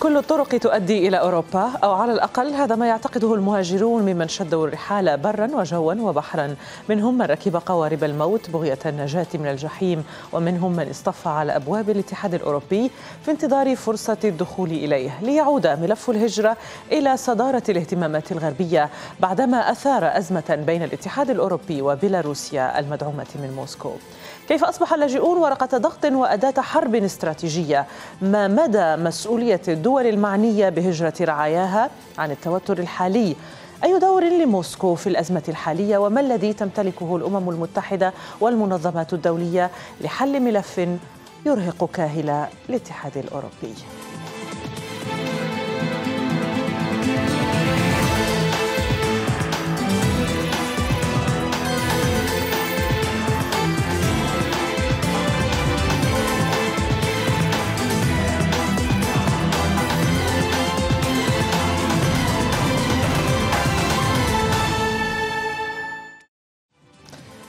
كل الطرق تؤدي إلى أوروبا أو على الأقل هذا ما يعتقده المهاجرون ممن شدوا الرحال برا وجوا وبحرا منهم من ركب قوارب الموت بغية النجاة من الجحيم ومنهم من اصطف على أبواب الاتحاد الأوروبي في انتظار فرصة الدخول إليه ليعود ملف الهجرة إلى صدارة الاهتمامات الغربية بعدما أثار أزمة بين الاتحاد الأوروبي وبيلاروسيا المدعومة من موسكو كيف أصبح اللاجئون ورقة ضغط وأداة حرب استراتيجية ما مدى مسؤولية الدول المعنية بهجرة رعاياها عن التوتر الحالي أي دور لموسكو في الأزمة الحالية وما الذي تمتلكه الأمم المتحدة والمنظمات الدولية لحل ملف يرهق كاهل الاتحاد الأوروبي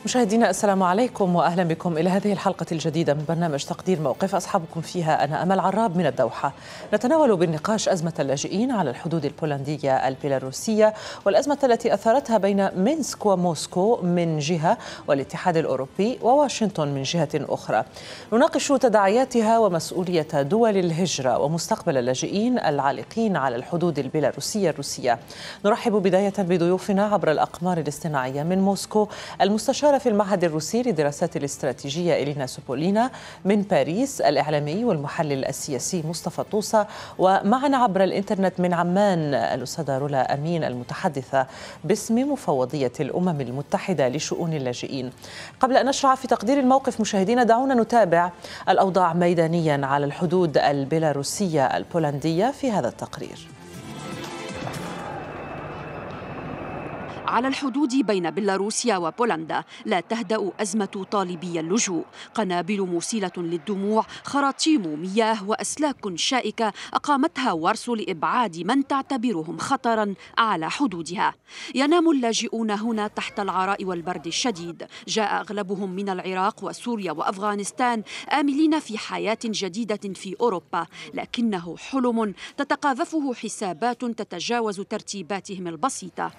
مشاهدينا السلام عليكم واهلا بكم الى هذه الحلقه الجديده من برنامج تقدير موقف اصحابكم فيها انا امل عراب من الدوحه. نتناول بالنقاش ازمه اللاجئين على الحدود البولنديه البيلاروسيه والازمه التي اثارتها بين مينسك وموسكو من جهه والاتحاد الاوروبي وواشنطن من جهه اخرى. نناقش تداعياتها ومسؤوليه دول الهجره ومستقبل اللاجئين العالقين على الحدود البيلاروسيه الروسيه. نرحب بدايه بضيوفنا عبر الاقمار الاصطناعيه من موسكو المستشاره في المعهد الروسي للدراسات الاستراتيجية إلينا سوبولينا من باريس الإعلامي والمحلل السياسي مصطفى طوسة ومعنا عبر الإنترنت من عمان الأستاذة رولا أمين المتحدثة باسم مفوضية الأمم المتحدة لشؤون اللاجئين قبل أن نشرع في تقدير الموقف مشاهدينا دعونا نتابع الأوضاع ميدانيا على الحدود البيلاروسية البولندية في هذا التقرير على الحدود بين بيلاروسيا وبولندا لا تهدأ أزمة طالبي اللجوء قنابل مسيلة للدموع خراطيم مياه وأسلاك شائكة أقامتها وارسو لإبعاد من تعتبرهم خطرا على حدودها ينام اللاجئون هنا تحت العراء والبرد الشديد جاء أغلبهم من العراق وسوريا وأفغانستان آملين في حياة جديدة في أوروبا لكنه حلم تتقاذفه حسابات تتجاوز ترتيباتهم البسيطة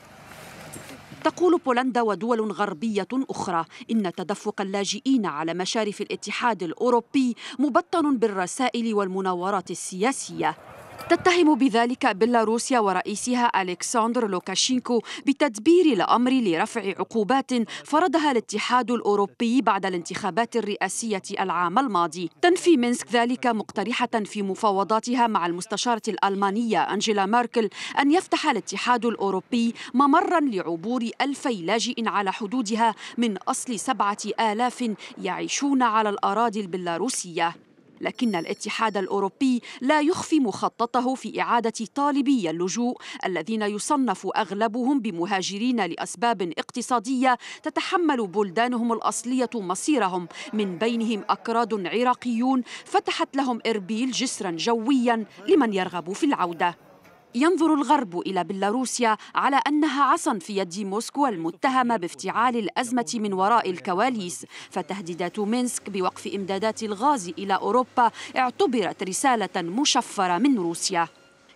تقول بولندا ودول غربية أخرى إن تدفق اللاجئين على مشارف الاتحاد الأوروبي مبطن بالرسائل والمناورات السياسية تتهم بذلك بيلاروسيا ورئيسها ألكسندر لوكاشينكو بتدبير الأمر لرفع عقوبات فرضها الاتحاد الأوروبي بعد الانتخابات الرئاسية العام الماضي تنفي مينسك ذلك مقترحة في مفاوضاتها مع المستشارة الألمانية أنجيلا ميركل أن يفتح الاتحاد الأوروبي ممرا لعبور ألفي لاجئ على حدودها من أصل سبعة آلاف يعيشون على الأراضي البيلاروسية لكن الاتحاد الأوروبي لا يخفي مخططه في إعادة طالبي اللجوء الذين يصنف أغلبهم بمهاجرين لأسباب اقتصادية تتحمل بلدانهم الأصلية مصيرهم من بينهم أكراد عراقيون فتحت لهم إربيل جسرا جويا لمن يرغب في العودة ينظر الغرب إلى بيلاروسيا على أنها عصا في يد موسكو المتهمة بافتعال الأزمة من وراء الكواليس فتهديدات مينسك بوقف إمدادات الغاز إلى أوروبا اعتبرت رسالة مشفرة من روسيا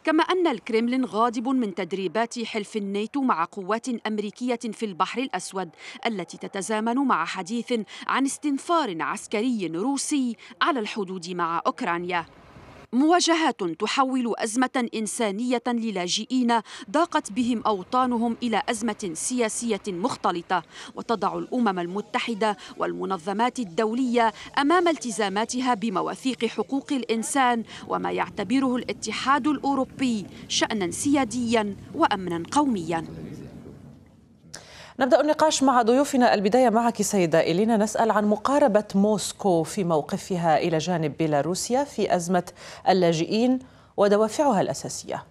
كما أن الكريملين غاضب من تدريبات حلف الناتو مع قوات أمريكية في البحر الأسود التي تتزامن مع حديث عن استنفار عسكري روسي على الحدود مع أوكرانيا مواجهات تحول أزمة إنسانية للاجئين ضاقت بهم أوطانهم إلى أزمة سياسية مختلطة وتضع الأمم المتحدة والمنظمات الدولية أمام التزاماتها بمواثيق حقوق الإنسان وما يعتبره الاتحاد الأوروبي شأنا سياديا وأمنا قوميا نبدأ النقاش مع ضيوفنا البداية معك سيدة إلينا نسأل عن مقاربة موسكو في موقفها إلى جانب بيلاروسيا في أزمة اللاجئين ودوافعها الأساسية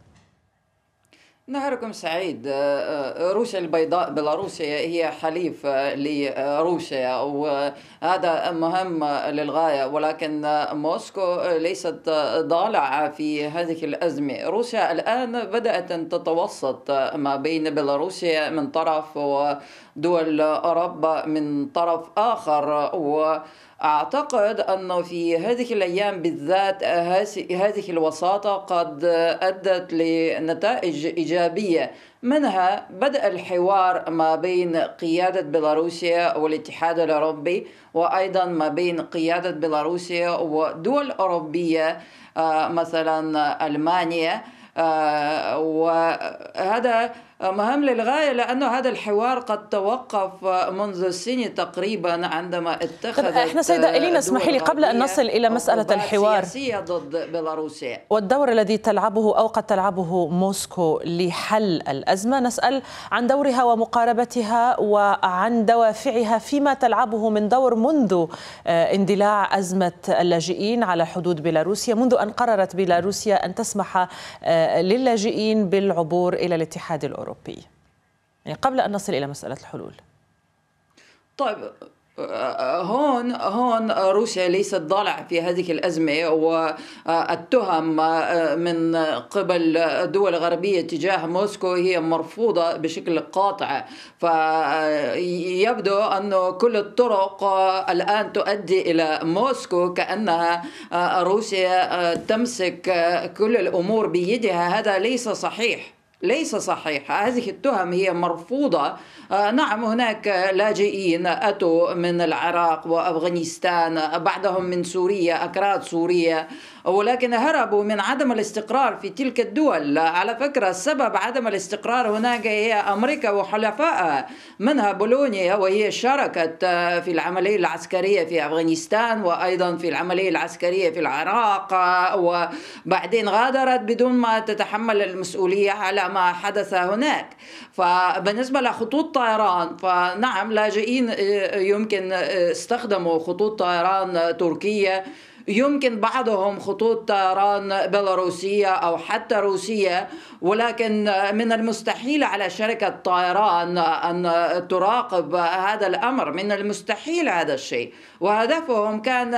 نهاركم سعيد آه، آه، روسيا البيضاء بيلاروسيا هي حليف آه، لروسيا وهذا مهم للغاية ولكن موسكو ليست ضالعة في هذه الأزمة روسيا الآن بدأت تتوسط ما بين بيلاروسيا من طرف ودول أوروبا من طرف آخر و أعتقد أنه في هذه الأيام بالذات هذه الوساطة قد أدت لنتائج إيجابية إيجابية منها بدأ الحوار ما بين قيادة بيلاروسيا والاتحاد الأوروبي وأيضا ما بين قيادة بيلاروسيا ودول أوروبية آه، مثلا ألمانيا آه، وهذا مهم للغاية لأنه هذا الحوار قد توقف منذ سنة تقريبا عندما اتخذت طب احنا سيدة إلينا اسمحي لي قبل أن نصل إلى مسألة الحوار سياسية ضد بيلاروسيا والدور الذي تلعبه أو قد تلعبه موسكو لحل الأزمة نسأل عن دورها ومقاربتها وعن دوافعها فيما تلعبه من دور منذ آه، اندلاع أزمة اللاجئين على حدود بيلاروسيا منذ أن قررت بيلاروسيا أن تسمح آه، للاجئين بالعبور إلى الاتحاد الأوروبي الأوروبية يعني قبل أن نصل إلى مسألة الحلول طيب هون هون روسيا ليست ضالع في هذه الأزمة والتهم من قبل الدول الغربية تجاه موسكو هي مرفوضة بشكل قاطع فيبدو أن كل الطرق الآن تؤدي إلى موسكو كأنها روسيا تمسك كل الأمور بيدها هذا ليس صحيح ليس صحيح هذه التهم هي مرفوضة آه، نعم هناك لاجئين أتوا من العراق وأفغانستان بعضهم من سوريا أكراد سوريا ولكن هربوا من عدم الاستقرار في تلك الدول على فكرة سبب عدم الاستقرار هناك هي أمريكا وحلفائها منها بولونيا وهي شاركت آه، في العملية العسكرية في أفغانستان وأيضا في العملية العسكرية في العراق آه، وبعدين غادرت بدون ما تتحمل المسؤولية على ما حدث هناك فبالنسبة لخطوط طيران فنعم لاجئين آه، يمكن آه، استخدموا خطوط طيران تركية يمكن بعضهم خطوط طيران بيلاروسية أو حتى روسية ولكن آه، من المستحيل على شركة طيران أن تراقب هذا الأمر من المستحيل هذا الشيء وهدفهم كان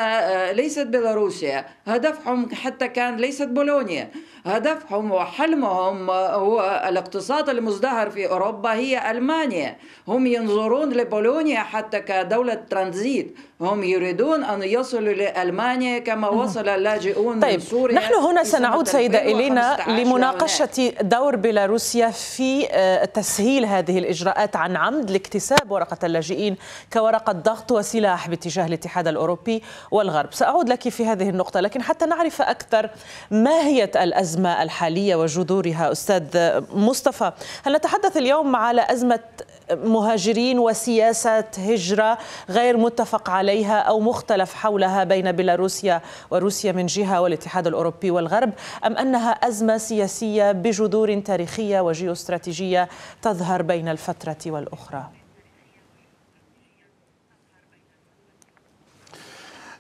ليست بيلاروسيا هدفهم حتى كان ليست بولونيا هدفهم وحلمهم هو الاقتصاد المزدهر في أوروبا هي ألمانيا هم ينظرون لبولونيا حتى كدولة ترانزيت هم يريدون أن يصلوا لألمانيا كما وصل اللاجئون طيب. من سوريا نحن هنا سنعود سيدة إلينا لمناقشة دور بيلاروسيا في آه، تسهيل هذه الإجراءات عن عمد لاكتساب ورقة اللاجئين كورقة ضغط وسلاح باتجاه الاتحاد الأوروبي والغرب سأعود لك في هذه النقطة لكن حتى نعرف أكثر ما هي الأزمة الأزمة الحالية وجذورها أستاذ مصطفى هل نتحدث اليوم على أزمة مهاجرين وسياسة هجرة غير متفق عليها أو مختلف حولها بين بيلاروسيا وروسيا من جهة والاتحاد الأوروبي والغرب أم أنها أزمة سياسية بجذور تاريخية وجيوستراتيجية تظهر بين الفترة والأخرى؟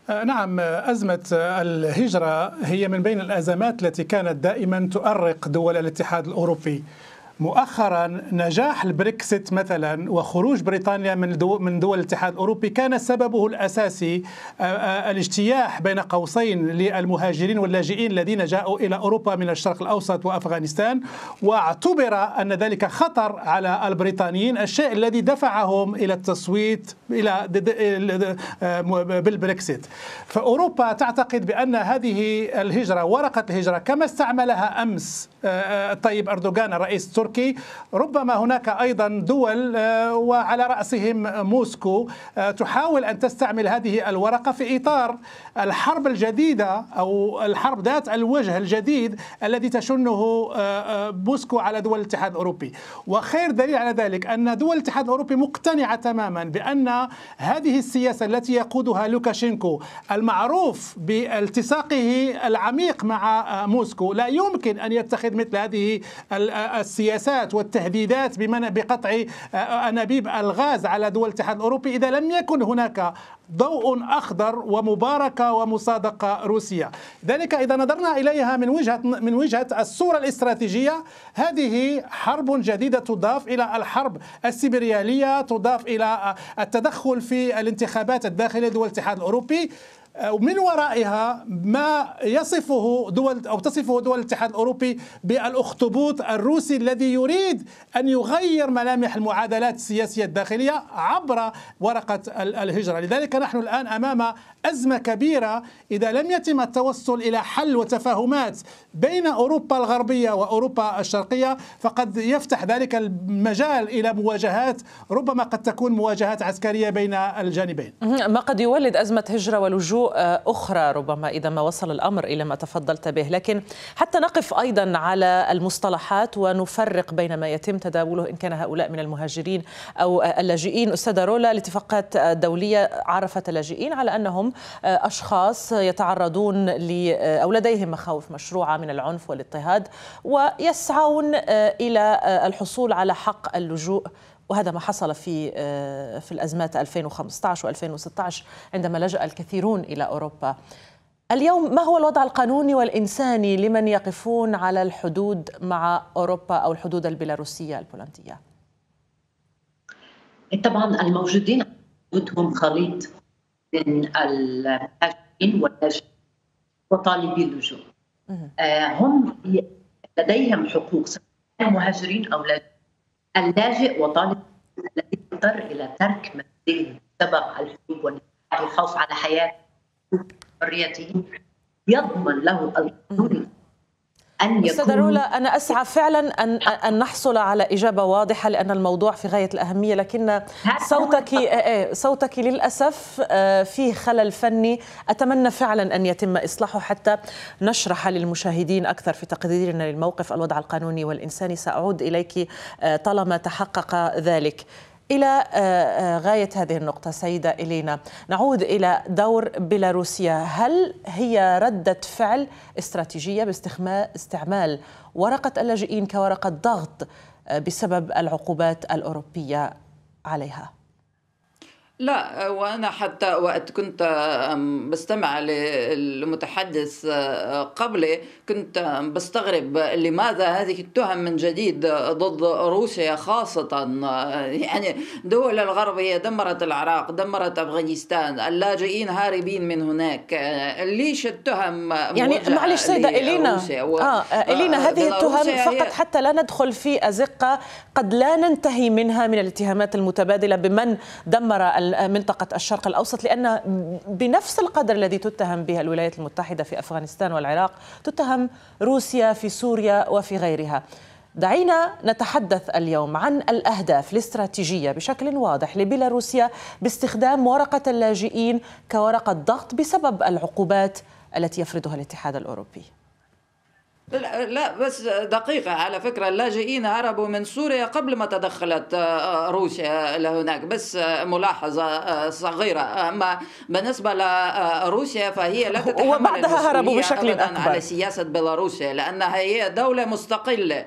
آه، نعم آه، أزمة آه، الهجرة هي من بين الأزمات التي كانت دائما تؤرق دول الاتحاد الأوروبي مؤخرا نجاح البريكسيت مثلا وخروج بريطانيا من دول من دول الاتحاد الاوروبي كان سببه الاساسي آه، آه، الاجتياح بين قوسين للمهاجرين واللاجئين الذين جاءوا الى اوروبا من الشرق الاوسط وافغانستان واعتبر ان ذلك خطر على البريطانيين الشيء الذي دفعهم الى التصويت الى آه، بالبريكسيت فاوروبا تعتقد بان هذه الهجره ورقه الهجره كما استعملها امس طيب أردوغان الرئيس التركي ربما هناك أيضا دول آه، وعلى رأسهم موسكو آه، تحاول أن تستعمل هذه الورقة في إطار الحرب الجديدة أو الحرب ذات الوجه الجديد الذي تشنه موسكو على دول الاتحاد الأوروبي وخير دليل على ذلك أن دول الاتحاد الأوروبي مقتنعة تماما بأن هذه السياسة التي يقودها لوكاشينكو المعروف بالتصاقه العميق مع موسكو لا يمكن أن يتخذ مثل هذه السياسات والتهديدات بقطع أنابيب الغاز على دول الاتحاد الأوروبي إذا لم يكن هناك ضوء أخضر ومباركة ومصادقة روسية ذلك إذا نظرنا إليها من وجهة, من وجهة الصورة الاستراتيجية هذه حرب جديدة تضاف إلى الحرب السبريالية تضاف إلى التدخل في الانتخابات الداخلية دول الاتحاد الأوروبي ومن ورائها ما يصفه دول او تصفه دول الاتحاد الاوروبي بالاخطبوط الروسي الذي يريد ان يغير ملامح المعادلات السياسيه الداخليه عبر ورقه الهجره، لذلك نحن الان امام ازمه كبيره اذا لم يتم التوصل الى حل وتفاهمات بين اوروبا الغربيه واوروبا الشرقيه فقد يفتح ذلك المجال الى مواجهات ربما قد تكون مواجهات عسكريه بين الجانبين. ما قد يولد ازمه هجره ولجوء آه، أخرى ربما إذا ما وصل الأمر إلى ما تفضلت به لكن حتى نقف أيضا على المصطلحات ونفرق بين ما يتم تداوله إن كان هؤلاء من المهاجرين أو اللاجئين أستاذة رولا الاتفاقات الدولية عرفت اللاجئين على أنهم أشخاص يتعرضون ل أو لديهم مخاوف مشروعة من العنف والاضطهاد ويسعون إلى الحصول على حق اللجوء وهذا ما حصل في آه، في الأزمات 2015 و2016 عندما لجأ الكثيرون إلى أوروبا اليوم ما هو الوضع القانوني والإنساني لمن يقفون على الحدود مع أوروبا أو الحدود البيلاروسية البولندية؟ طبعا الموجودين هم خليط من المهاجرين واللاجئين وطالبي اللجوء آه، هم لديهم حقوق سواء مهاجرين او لاجئين اللاجئ وطالب الذي يضطر الى ترك منزله بسبب الحروب والخوف على حياته وحريته يضمن له القانون أن يكون رولا أنا أسعى فعلا أن, أن نحصل على إجابة واضحة لأن الموضوع في غاية الأهمية لكن صوتك آه، آه، صوتك للأسف آه، فيه خلل فني أتمنى فعلا أن يتم إصلاحه حتى نشرح للمشاهدين أكثر في تقديرنا للموقف الوضع القانوني والإنساني سأعود إليك طالما تحقق ذلك إلى آه، آه، غاية هذه النقطة سيدة إلينا نعود إلى دور بيلاروسيا هل هي ردة فعل استراتيجية باستعمال ورقة اللاجئين كورقة ضغط آه، بسبب العقوبات الأوروبية عليها؟ لا وانا حتى وقت كنت بستمع للمتحدث قبلي كنت بستغرب لماذا هذه التهم من جديد ضد روسيا خاصه يعني دول الغرب هي دمرت العراق دمرت افغانستان اللاجئين هاربين من هناك ليش التهم يعني معلش سيده الينا و... اه الينا هذه التهم فقط هي... حتى لا ندخل في ازقه قد لا ننتهي منها من الاتهامات المتبادله بمن دمر منطقة الشرق الأوسط لأن بنفس القدر الذي تتهم به الولايات المتحدة في أفغانستان والعراق تتهم روسيا في سوريا وفي غيرها دعينا نتحدث اليوم عن الاهداف الاستراتيجيه بشكل واضح لبيلاروسيا باستخدام ورقه اللاجئين كورقه ضغط بسبب العقوبات التي يفرضها الاتحاد الاوروبي لا, بس دقيقة على فكرة اللاجئين هربوا من سوريا قبل ما تدخلت آه، روسيا لهناك بس آه، ملاحظة آه، صغيرة أما بالنسبة لروسيا فهي لا تتحمل وبعدها هربوا بشكل أكبر على سياسة بيلاروسيا لأنها هي دولة مستقلة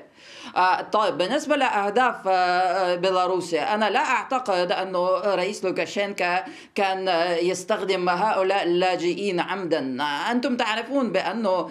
آه، طيب بالنسبة لأهداف آه، آه، بيلاروسيا أنا لا أعتقد أنه رئيس لوكاشينكا كان يستخدم هؤلاء اللاجئين عمدا أنتم تعرفون بأنه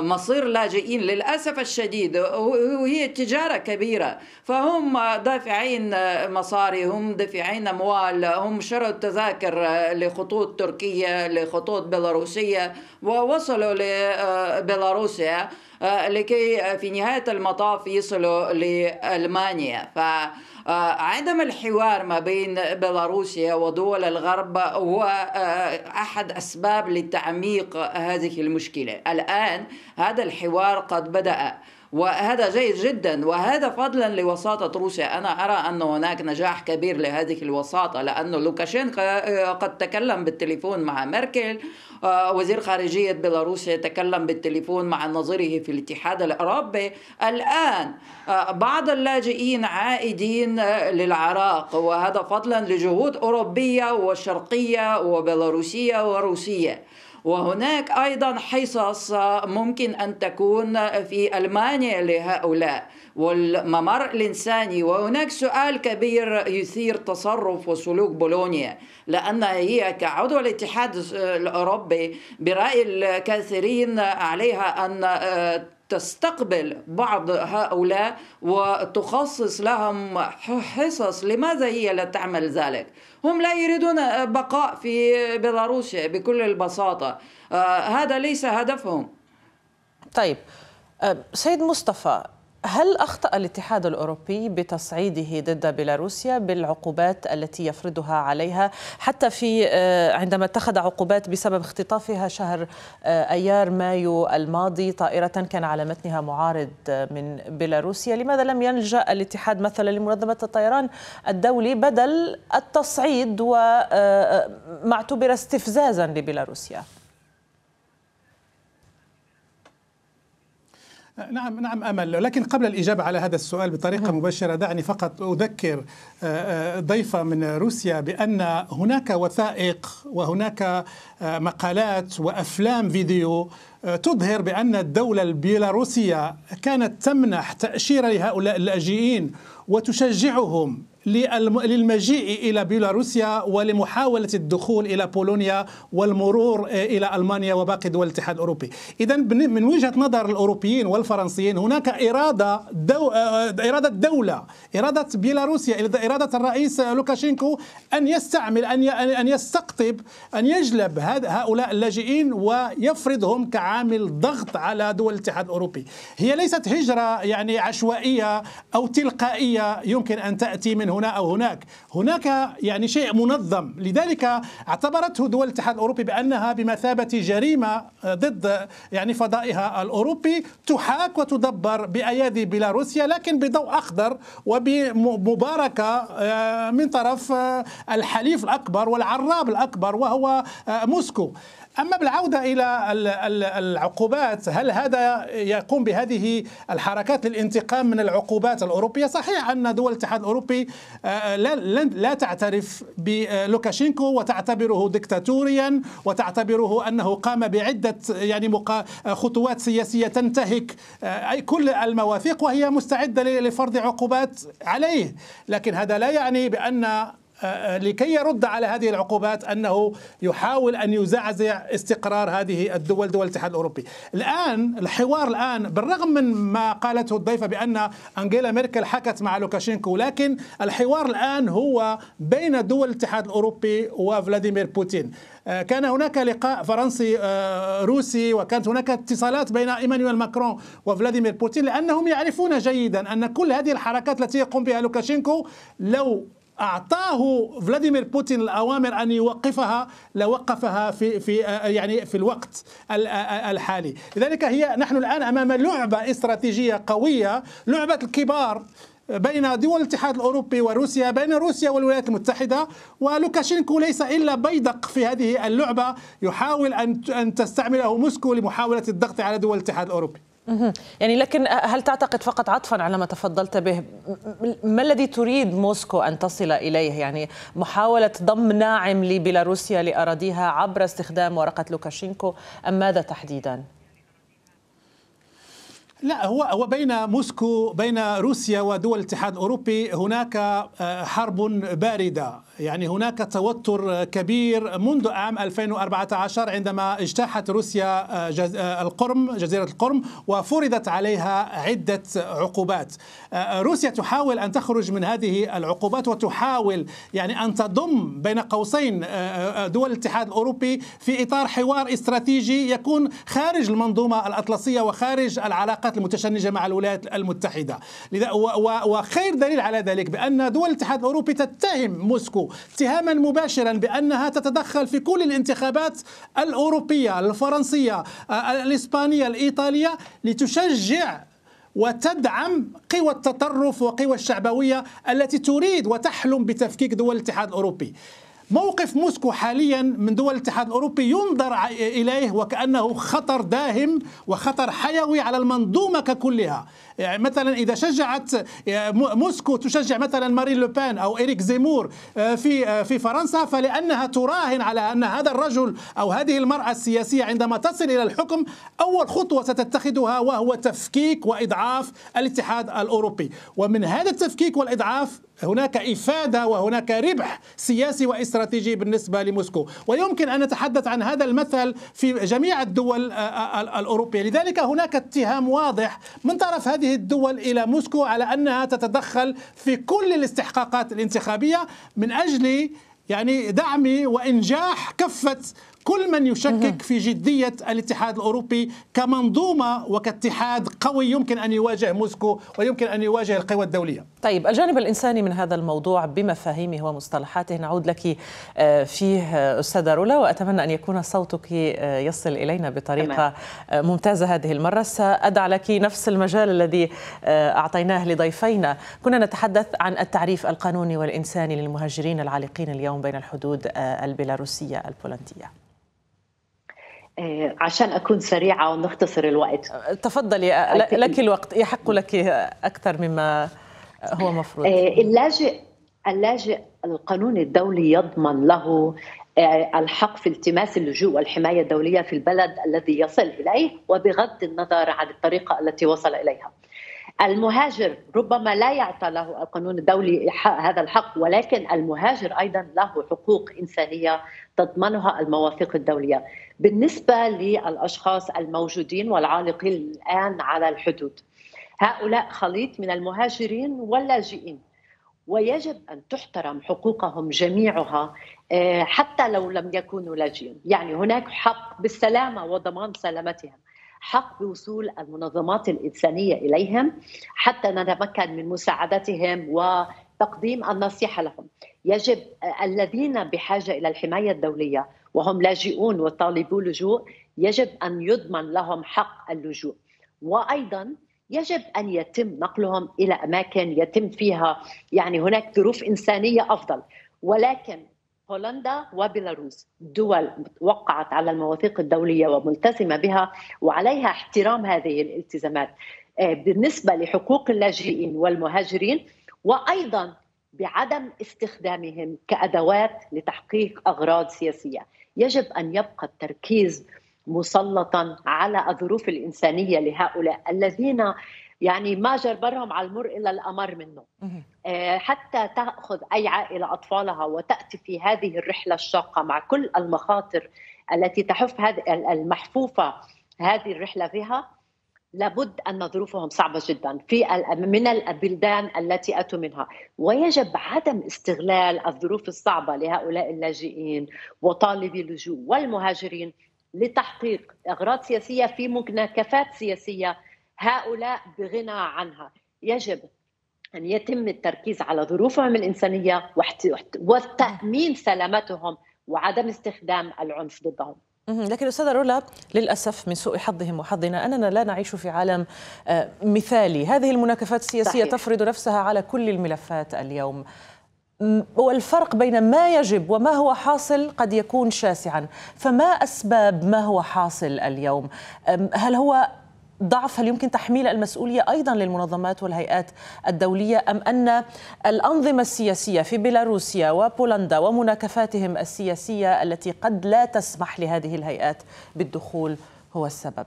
مصير لاجئين للأسف الشديد وهي تجارة كبيرة فهم دافعين مصاري هم دافعين أموال هم شروا تذاكر لخطوط تركية لخطوط بيلاروسية ووصلوا لبيلاروسيا آه، لكي آه، في نهاية المطاف يصلوا لألمانيا ف آه، عدم الحوار ما بين بيلاروسيا ودول الغرب هو احد اسباب لتعميق هذه المشكله الان هذا الحوار قد بدا وهذا جيد جدا وهذا فضلا لوساطة روسيا أنا أرى أن هناك نجاح كبير لهذه الوساطة لأن لوكاشينكا قد تكلم بالتليفون مع ميركل آه، وزير خارجية بيلاروسيا تكلم بالتليفون مع نظيره في الاتحاد الأوروبي الآن آه، بعض اللاجئين عائدين آه، للعراق وهذا فضلا لجهود أوروبية وشرقية وبيلاروسية وروسية وهناك أيضا حصص ممكن أن تكون في ألمانيا لهؤلاء والممر الإنساني وهناك سؤال كبير يثير تصرف وسلوك بولونيا لأن هي كعضو الاتحاد الأوروبي برأي الكثيرين عليها أن آه، تستقبل بعض هؤلاء وتخصص لهم حصص لماذا هي لا تعمل ذلك هم لا يريدون بقاء في بيلاروسيا بكل البساطة آه، هذا ليس هدفهم طيب آه، سيد مصطفى هل أخطأ الاتحاد الأوروبي بتصعيده ضد بيلاروسيا بالعقوبات التي يفرضها عليها حتى في آه، عندما اتخذ عقوبات بسبب اختطافها شهر آه، أيار مايو الماضي طائرة كان على متنها معارض آه، من بيلاروسيا لماذا لم يلجأ الاتحاد مثلا لمنظمة الطيران الدولي بدل التصعيد وما اعتبر استفزازا لبيلاروسيا؟ نعم نعم امل لكن قبل الاجابه على هذا السؤال بطريقه نعم. مباشره دعني فقط اذكر آه، آه، ضيفه من روسيا بان هناك وثائق وهناك آه، مقالات وافلام فيديو تظهر بان الدوله البيلاروسيه كانت تمنح تاشيره لهؤلاء اللاجئين وتشجعهم للمجيء إلى بيلاروسيا ولمحاولة الدخول إلى بولونيا والمرور آه، إلى ألمانيا وباقي دول الاتحاد الأوروبي إذا من وجهة نظر الأوروبيين والفرنسيين هناك إرادة دو... آه، آه، إرادة دولة إرادة بيلاروسيا إرادة الرئيس لوكاشينكو أن يستعمل أن أن يستقطب أن يجلب هؤلاء اللاجئين ويفرضهم كعامل ضغط على دول الاتحاد الأوروبي هي ليست هجرة يعني عشوائية أو تلقائية يمكن أن تأتي من هنا أو هناك هناك يعني شيء منظم لذلك اعتبرته دول الاتحاد الأوروبي بأنها بمثابة جريمة ضد يعني فضائها الأوروبي تحاك وتدبر بأيادي بيلاروسيا لكن بضوء أخضر وبمباركة آه، من طرف آه، الحليف الأكبر والعراب الأكبر وهو آه، موسكو أما بالعودة إلى العقوبات هل هذا يقوم بهذه الحركات للانتقام من العقوبات الأوروبية صحيح أن دول الاتحاد الأوروبي آه، لا تعترف بلوكاشينكو وتعتبره دكتاتوريا وتعتبره أنه قام بعدة يعني خطوات سياسية تنتهك آه، كل المواثيق وهي مستعدة لفرض عقوبات عليه لكن هذا لا يعني بأن آه، آه، لكي يرد على هذه العقوبات انه يحاول ان يزعزع استقرار هذه الدول دول الاتحاد الاوروبي. الان الحوار الان بالرغم من ما قالته الضيفه بان انجيلا ميركل حكت مع لوكاشينكو لكن الحوار الان هو بين دول الاتحاد الاوروبي وفلاديمير بوتين. آه، كان هناك لقاء فرنسي روسي وكانت هناك اتصالات بين ايمانويل ماكرون وفلاديمير بوتين لانهم يعرفون جيدا ان كل هذه الحركات التي يقوم بها لوكاشينكو لو اعطاه فلاديمير بوتين الاوامر ان يوقفها لوقفها في في يعني في الوقت الحالي لذلك هي نحن الان امام لعبه استراتيجيه قويه لعبه الكبار بين دول الاتحاد الاوروبي وروسيا بين روسيا والولايات المتحده ولوكاشينكو ليس الا بيدق في هذه اللعبه يحاول ان ان تستعمله موسكو لمحاوله الضغط على دول الاتحاد الاوروبي يعني لكن هل تعتقد فقط عطفا على ما تفضلت به ما الذي تريد موسكو ان تصل اليه يعني محاوله ضم ناعم لبيلاروسيا لاراضيها عبر استخدام ورقه لوكاشينكو ام ماذا تحديدا؟ لا هو هو بين موسكو بين روسيا ودول الاتحاد الاوروبي هناك حرب بارده يعني هناك توتر كبير منذ عام 2014 عندما اجتاحت روسيا آه، آه، القرم جزيرة القرم وفرضت عليها عدة عقوبات آه، روسيا تحاول أن تخرج من هذه العقوبات وتحاول يعني أن تضم بين قوسين دول الاتحاد الأوروبي في إطار حوار استراتيجي يكون خارج المنظومة الأطلسية وخارج العلاقات المتشنجة مع الولايات المتحدة لذا وخير دليل على ذلك بأن دول الاتحاد الأوروبي تتهم موسكو اتهاما مباشرا بانها تتدخل في كل الانتخابات الاوروبيه الفرنسيه آه، الاسبانيه الايطاليه لتشجع وتدعم قوى التطرف وقوى الشعبويه التي تريد وتحلم بتفكيك دول الاتحاد الاوروبي موقف موسكو حاليا من دول الاتحاد الاوروبي ينظر اليه وكانه خطر داهم وخطر حيوي على المنظومه ككلها يعني مثلا اذا شجعت يعني موسكو تشجع مثلا مارين لوبان او اريك زيمور آه، في آه، في فرنسا فلانها تراهن على ان هذا الرجل او هذه المراه السياسيه عندما تصل الى الحكم اول خطوه ستتخذها وهو تفكيك واضعاف الاتحاد الاوروبي ومن هذا التفكيك والاضعاف هناك إفادة وهناك ربح سياسي واستراتيجي بالنسبة لموسكو ويمكن أن نتحدث عن هذا المثل في جميع الدول آه، آه، الأوروبية لذلك هناك اتهام واضح من طرف هذه الدول إلى موسكو على أنها تتدخل في كل الاستحقاقات الانتخابية من أجل يعني دعم وانجاح كفه كل من يشكك في جدية الاتحاد الأوروبي كمنظومة وكاتحاد قوي يمكن أن يواجه موسكو ويمكن أن يواجه القوى الدولية طيب الجانب الإنساني من هذا الموضوع بمفاهيمه ومصطلحاته نعود لك آه، فيه آه، أستاذة رولا وأتمنى أن يكون صوتك آه، يصل إلينا بطريقة ممتازة هذه المرة سأدع لك نفس المجال الذي أعطيناه لضيفينا كنا نتحدث عن التعريف القانوني والإنساني للمهاجرين العالقين اليوم بين الحدود البيلاروسية البولندية آه، عشان أكون سريعة ونختصر الوقت آه، تفضلي آه، لك الوقت يحق لك أكثر مما هو مفروض اللاجئ اللاجئ القانون الدولي يضمن له الحق في التماس اللجوء والحماية الدولية في البلد الذي يصل إليه وبغض النظر عن الطريقة التي وصل إليها المهاجر ربما لا يعطى له القانون الدولي هذا الحق ولكن المهاجر ايضا له حقوق انسانيه تضمنها المواثيق الدوليه بالنسبة للأشخاص الموجودين والعالقين الآن على الحدود هؤلاء خليط من المهاجرين واللاجئين ويجب أن تحترم حقوقهم جميعها آه، حتى لو لم يكونوا لاجئين يعني هناك حق بالسلامة وضمان سلامتهم حق بوصول المنظمات الإنسانية إليهم حتى نتمكن من مساعدتهم وتقديم النصيحة لهم يجب آه، الذين بحاجة إلى الحماية الدولية وهم لاجئون وطالبو لجوء يجب أن يضمن لهم حق اللجوء وأيضا يجب أن يتم نقلهم إلى أماكن يتم فيها يعني هناك ظروف إنسانية أفضل ولكن هولندا وبيلاروس دول وقعت على المواثيق الدولية وملتزمة بها وعليها احترام هذه الالتزامات آه، بالنسبة لحقوق اللاجئين والمهاجرين وأيضا بعدم استخدامهم كأدوات لتحقيق أغراض سياسية يجب ان يبقى التركيز مسلطا على الظروف الانسانيه لهؤلاء الذين يعني ما جربرهم على المر الا الامر منه آه، حتى تاخذ اي عائله اطفالها وتاتي في هذه الرحله الشاقه مع كل المخاطر التي تحف هذه المحفوفه هذه الرحله بها لابد أن ظروفهم صعبة جدا في من البلدان التي أتوا منها ويجب عدم استغلال الظروف الصعبة لهؤلاء اللاجئين وطالبي اللجوء والمهاجرين لتحقيق أغراض سياسية في مناكفات سياسية هؤلاء بغنى عنها يجب أن يتم التركيز على ظروفهم الإنسانية وتأمين سلامتهم وعدم استخدام العنف ضدهم لكن استاذه رولا للاسف من سوء حظهم وحظنا اننا لا نعيش في عالم آه، مثالي، هذه المناكفات السياسيه صحيح. تفرض نفسها على كل الملفات اليوم. والفرق بين ما يجب وما هو حاصل قد يكون شاسعا، فما اسباب ما هو حاصل اليوم؟ هل هو ضعف هل يمكن تحميل المسؤولية أيضا للمنظمات والهيئات الدولية أم أن الأنظمة السياسية في بيلاروسيا وبولندا ومناكفاتهم السياسية التي قد لا تسمح لهذه الهيئات بالدخول هو السبب؟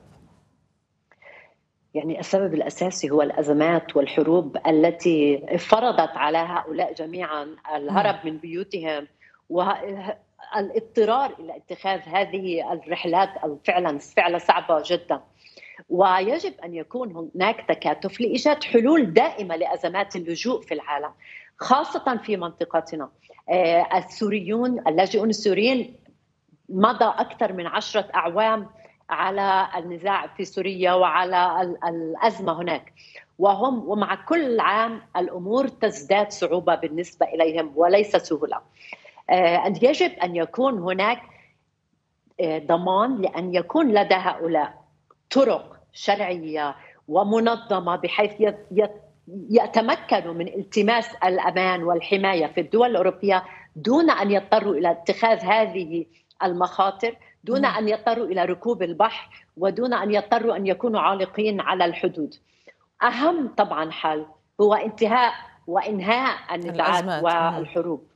يعني السبب الاساسي هو الازمات والحروب التي فرضت على هؤلاء جميعا الهرب نعم. من بيوتهم والاضطرار الى اتخاذ هذه الرحلات فعلا فعلا صعبه جدا ويجب أن يكون هناك تكاتف لإيجاد حلول دائمة لأزمات اللجوء في العالم خاصة في منطقتنا آه، السوريون اللاجئون السوريين مضى أكثر من عشرة أعوام على النزاع في سوريا وعلى الأزمة هناك وهم ومع كل عام الأمور تزداد صعوبة بالنسبة إليهم وليس سهولة آه، يجب أن يكون هناك آه، ضمان لأن يكون لدى هؤلاء طرق شرعيه ومنظمه بحيث يتمكنوا من التماس الامان والحمايه في الدول الاوروبيه دون ان يضطروا الى اتخاذ هذه المخاطر دون نعم. ان يضطروا الى ركوب البحر ودون ان يضطروا ان يكونوا عالقين على الحدود. اهم طبعا حل هو انتهاء وانهاء النزاعات نعم. والحروب.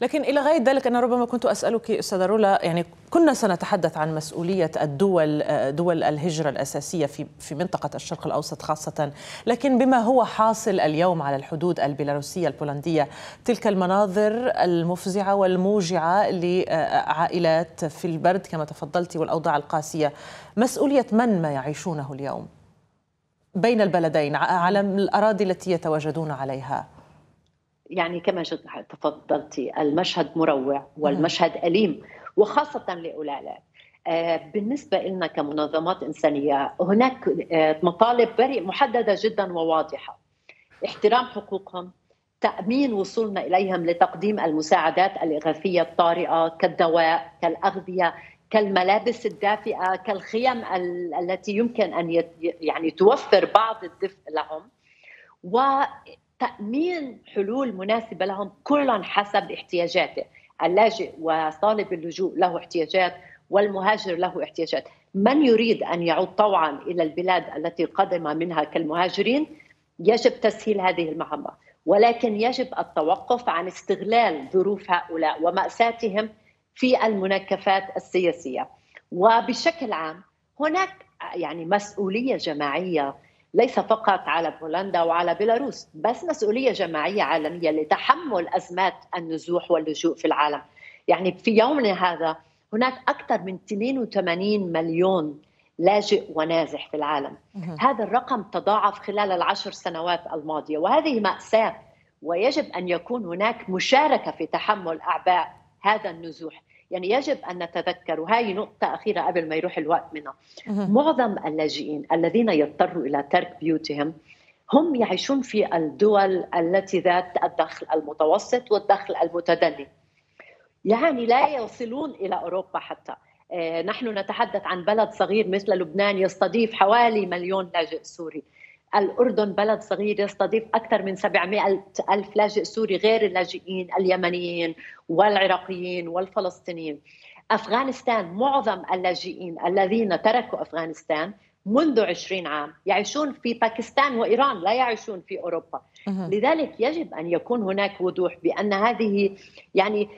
لكن إلى غاية ذلك أنا ربما كنت أسألك أستاذة رولا يعني كنا سنتحدث عن مسؤولية الدول آه، دول الهجرة الأساسية في في منطقة الشرق الأوسط خاصة لكن بما هو حاصل اليوم على الحدود البيلاروسية البولندية تلك المناظر المفزعة والموجعة لعائلات في البرد كما تفضلت والأوضاع القاسية مسؤولية من ما يعيشونه اليوم بين البلدين على الأراضي التي يتواجدون عليها يعني كما تفضلتي المشهد مروع والمشهد أليم وخاصة لأولئك آه، بالنسبة لنا كمنظمات إنسانية هناك آه، مطالب محددة جدا وواضحة احترام حقوقهم تأمين وصولنا إليهم لتقديم المساعدات الإغاثية الطارئة كالدواء كالأغذية كالملابس الدافئة كالخيم التي يمكن أن يعني توفر بعض الدفء لهم تامين حلول مناسبه لهم كل حسب احتياجاته اللاجئ وطالب اللجوء له احتياجات والمهاجر له احتياجات من يريد ان يعود طوعا الى البلاد التي قدم منها كالمهاجرين يجب تسهيل هذه المهمه ولكن يجب التوقف عن استغلال ظروف هؤلاء وماساتهم في المناكفات السياسيه وبشكل عام هناك يعني مسؤوليه جماعيه ليس فقط على بولندا وعلى بيلاروس بس مسؤولية جماعية عالمية لتحمل أزمات النزوح واللجوء في العالم يعني في يومنا هذا هناك أكثر من 82 مليون لاجئ ونازح في العالم هذا الرقم تضاعف خلال العشر سنوات الماضية وهذه مأساة ويجب أن يكون هناك مشاركة في تحمل أعباء هذا النزوح يعني يجب أن نتذكر وهي نقطة أخيرة قبل ما يروح الوقت منها معظم اللاجئين الذين يضطروا إلى ترك بيوتهم هم يعيشون في الدول التي ذات الدخل المتوسط والدخل المتدني يعني لا يصلون إلى أوروبا حتى آه، نحن نتحدث عن بلد صغير مثل لبنان يستضيف حوالي مليون لاجئ سوري الأردن بلد صغير يستضيف أكثر من 700 ألف لاجئ سوري غير اللاجئين اليمنيين والعراقيين والفلسطينيين أفغانستان معظم اللاجئين الذين تركوا أفغانستان منذ عشرين عام يعيشون في باكستان وإيران لا يعيشون في أوروبا لذلك يجب أن يكون هناك وضوح بأن هذه يعني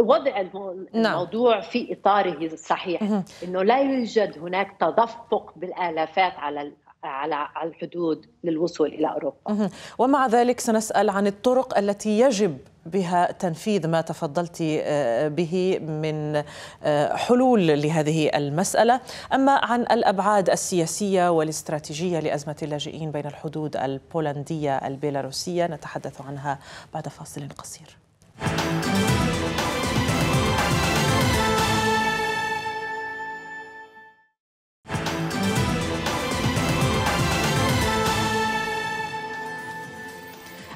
وضع نعم. الموضوع نعم. في اطاره الصحيح انه لا يوجد هناك تدفق بالالافات على على الحدود للوصول الى اوروبا. ومع ذلك سنسال عن الطرق التي يجب بها تنفيذ ما تفضلت آه، به من آه، حلول لهذه المساله، اما عن الابعاد السياسيه والاستراتيجيه لازمه اللاجئين بين الحدود البولنديه البيلاروسيه نتحدث عنها بعد فاصل قصير.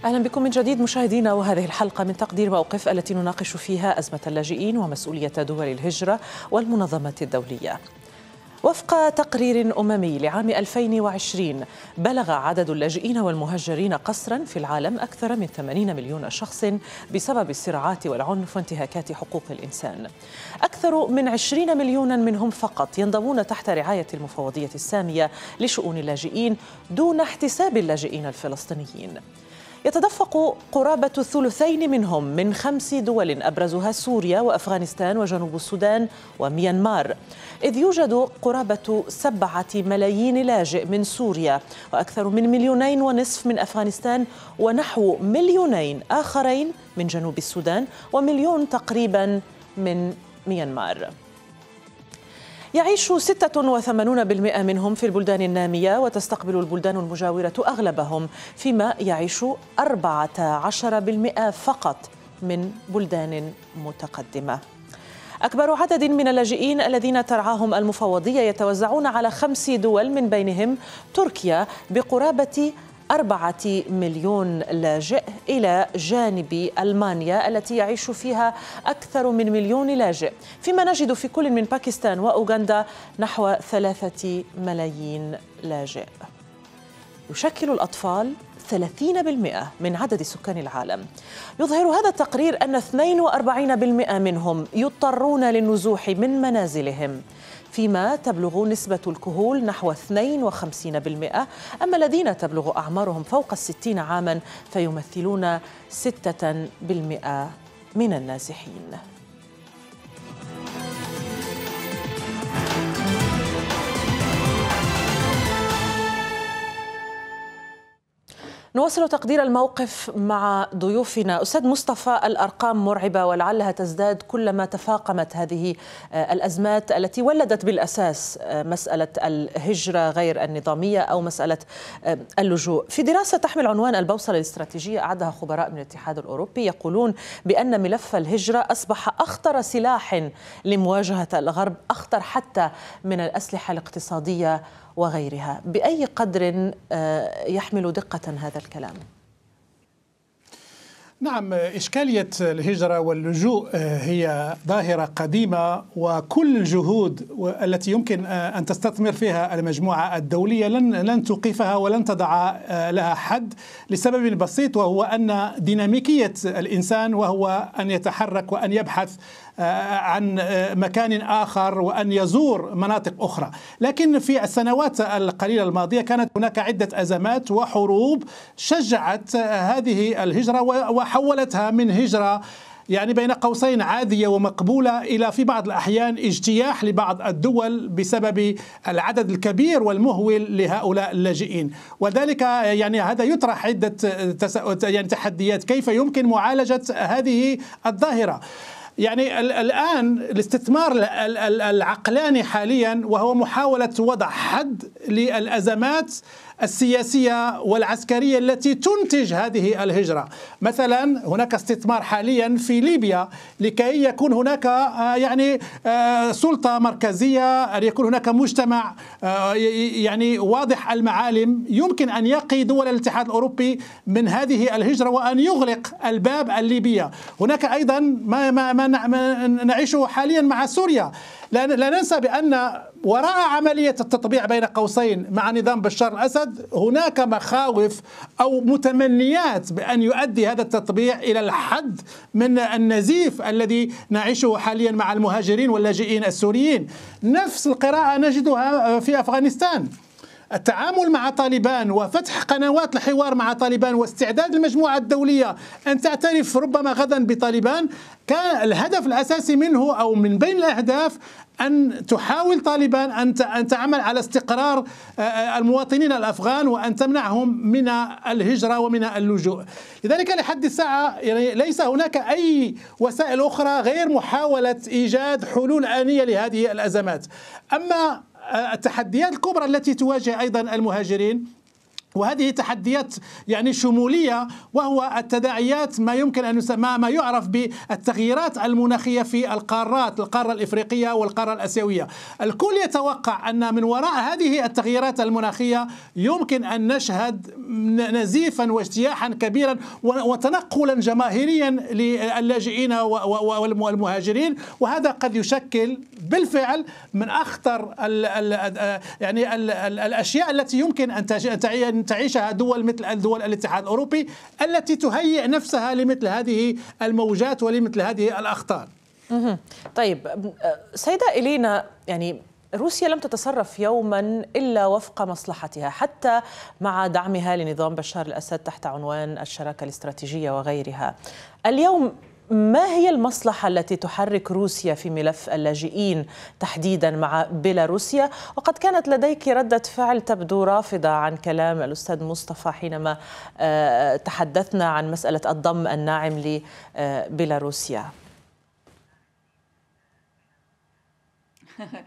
أهلا بكم من جديد مشاهدينا وهذه الحلقة من تقدير موقف التي نناقش فيها أزمة اللاجئين ومسؤولية دول الهجرة والمنظمات الدولية وفق تقرير أممي لعام 2020 بلغ عدد اللاجئين والمهجرين قسرا في العالم أكثر من 80 مليون شخص بسبب الصراعات والعنف وانتهاكات حقوق الإنسان أكثر من 20 مليونا منهم فقط ينضمون تحت رعاية المفوضية السامية لشؤون اللاجئين دون احتساب اللاجئين الفلسطينيين يتدفق قرابة الثلثين منهم من خمس دول أبرزها سوريا وأفغانستان وجنوب السودان وميانمار إذ يوجد قرابة سبعة ملايين لاجئ من سوريا وأكثر من مليونين ونصف من أفغانستان ونحو مليونين آخرين من جنوب السودان ومليون تقريبا من ميانمار يعيش 86% منهم في البلدان النامية وتستقبل البلدان المجاورة أغلبهم فيما يعيش 14% فقط من بلدان متقدمة أكبر عدد من اللاجئين الذين ترعاهم المفوضية يتوزعون على خمس دول من بينهم تركيا بقرابة أربعة مليون لاجئ إلى جانب ألمانيا التي يعيش فيها أكثر من مليون لاجئ فيما نجد في كل من باكستان وأوغندا نحو ثلاثة ملايين لاجئ يشكل الأطفال 30% من عدد سكان العالم يظهر هذا التقرير أن 42% منهم يضطرون للنزوح من منازلهم فيما تبلغ نسبة الكهول نحو 52% أما الذين تبلغ أعمارهم فوق الستين عاما فيمثلون 6% من النازحين نواصل تقدير الموقف مع ضيوفنا أستاذ مصطفى الأرقام مرعبة ولعلها تزداد كلما تفاقمت هذه آه، الأزمات التي ولدت بالأساس آه، مسألة الهجرة غير النظامية أو مسألة آه، اللجوء في دراسة تحمل عنوان البوصلة الاستراتيجية أعدها خبراء من الاتحاد الأوروبي يقولون بأن ملف الهجرة أصبح أخطر سلاح لمواجهة الغرب أخطر حتى من الأسلحة الاقتصادية وغيرها بأي قدر آه، يحمل دقة هذا الكلام؟ نعم إشكالية الهجرة واللجوء آه، هي ظاهرة قديمة وكل الجهود التي يمكن آه، أن تستثمر فيها المجموعة الدولية لن لن توقفها ولن تضع لها حد لسبب بسيط وهو أن ديناميكية الإنسان وهو أن يتحرك وأن يبحث آه، عن آه، مكان آخر وأن يزور مناطق أخرى لكن في السنوات القليلة الماضية كانت هناك عدة أزمات وحروب شجعت آه، هذه الهجرة وحولتها من هجرة يعني بين قوسين عاديه ومقبوله الى في بعض الاحيان اجتياح لبعض الدول بسبب العدد الكبير والمهول لهؤلاء اللاجئين، وذلك يعني هذا يطرح عده يعني تحديات، كيف يمكن معالجه هذه الظاهره؟ يعني الآن الاستثمار العقلاني حاليا وهو محاولة وضع حد للأزمات السياسيه والعسكريه التي تنتج هذه الهجره مثلا هناك استثمار حاليا في ليبيا لكي يكون هناك آه، يعني آه، سلطه مركزيه ان يكون هناك مجتمع آه، يعني واضح المعالم يمكن ان يقي دول الاتحاد الاوروبي من هذه الهجره وان يغلق الباب الليبيه هناك ايضا ما ما, ما نعيشه حاليا مع سوريا لا ننسى بان وراء عملية التطبيع بين قوسين مع نظام بشار الأسد هناك مخاوف أو متمنيات بأن يؤدي هذا التطبيع إلى الحد من النزيف الذي نعيشه حاليا مع المهاجرين واللاجئين السوريين نفس القراءة نجدها في أفغانستان التعامل مع طالبان وفتح قنوات الحوار مع طالبان واستعداد المجموعة الدولية أن تعترف ربما غدا بطالبان كان الهدف الأساسي منه أو من بين الأهداف أن تحاول طالبان أن أن تعمل على استقرار المواطنين الأفغان وأن تمنعهم من الهجرة ومن اللجوء لذلك لحد الساعة يعني ليس هناك أي وسائل أخرى غير محاولة إيجاد حلول آنية لهذه الأزمات أما التحديات الكبرى التي تواجه ايضا المهاجرين وهذه تحديات يعني شموليه وهو التداعيات ما يمكن ان يسمى ما يعرف بالتغييرات المناخيه في القارات، القاره الافريقيه والقاره الاسيويه. الكل يتوقع ان من وراء هذه التغييرات المناخيه يمكن ان نشهد نزيفا واجتياحا كبيرا وتنقلا جماهيريا للاجئين والمهاجرين، وهذا قد يشكل بالفعل من اخطر الـ الـ يعني الـ الاشياء التي يمكن ان تعي أن تعيشها دول مثل دول الاتحاد الأوروبي التي تهيئ نفسها لمثل هذه الموجات ولمثل هذه الأخطار طيب سيدة إلينا يعني روسيا لم تتصرف يوما الا وفق مصلحتها حتى مع دعمها لنظام بشار الاسد تحت عنوان الشراكه الاستراتيجيه وغيرها. اليوم ما هي المصلحة التي تحرك روسيا في ملف اللاجئين تحديدا مع بيلاروسيا وقد كانت لديك ردة فعل تبدو رافضة عن كلام الأستاذ مصطفى حينما آه، تحدثنا عن مسألة الضم الناعم لبيلاروسيا